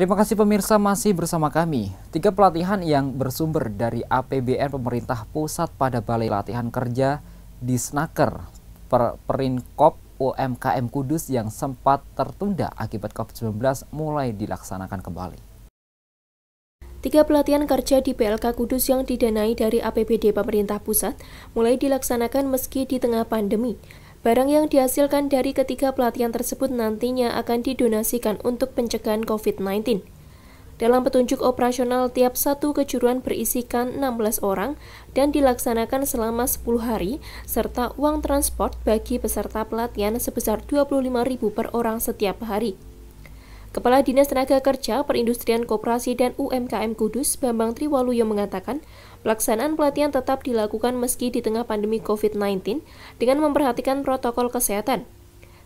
Terima kasih pemirsa masih bersama kami. Tiga pelatihan yang bersumber dari APBN pemerintah pusat pada Balai Latihan Kerja di Snaker, per Perinkop UMKM Kudus yang sempat tertunda akibat COVID-19 mulai dilaksanakan kembali. Tiga pelatihan kerja di PLK Kudus yang didanai dari APBD pemerintah pusat mulai dilaksanakan meski di tengah pandemi. Barang yang dihasilkan dari ketiga pelatihan tersebut nantinya akan didonasikan untuk pencegahan COVID-19. Dalam petunjuk operasional, tiap satu kejuruan berisikan 16 orang dan dilaksanakan selama 10 hari, serta uang transport bagi peserta pelatihan sebesar Rp25.000 per orang setiap hari. Kepala Dinas Tenaga Kerja, Perindustrian Koperasi dan UMKM Kudus, Bambang Triwaluyo mengatakan, pelaksanaan pelatihan tetap dilakukan meski di tengah pandemi COVID-19 dengan memperhatikan protokol kesehatan.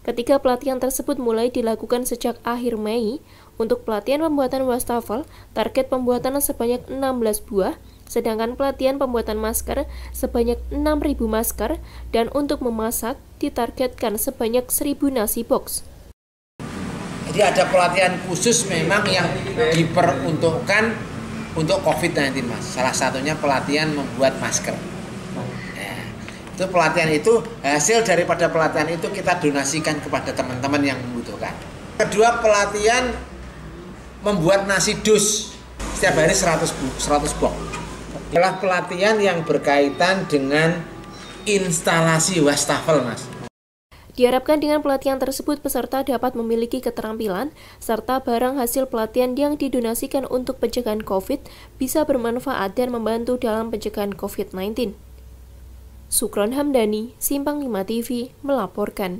Ketika pelatihan tersebut mulai dilakukan sejak akhir Mei. Untuk pelatihan pembuatan wastafel, target pembuatan sebanyak 16 buah, sedangkan pelatihan pembuatan masker sebanyak 6.000 masker, dan untuk memasak ditargetkan sebanyak 1.000 nasi box. Jadi ada pelatihan khusus memang yang diperuntukkan untuk COVID-19 mas. Salah satunya pelatihan membuat masker. Nah, itu pelatihan itu hasil daripada pelatihan itu kita donasikan kepada teman-teman yang membutuhkan. Kedua pelatihan membuat nasi dus setiap hari 100 100 box. Adalah pelatihan yang berkaitan dengan instalasi wastafel mas Diharapkan dengan pelatihan tersebut peserta dapat memiliki keterampilan serta barang hasil pelatihan yang didonasikan untuk pencegahan COVID bisa bermanfaat dan membantu dalam pencegahan COVID-19. Sukron Hamdani, Simpang 5 TV, melaporkan.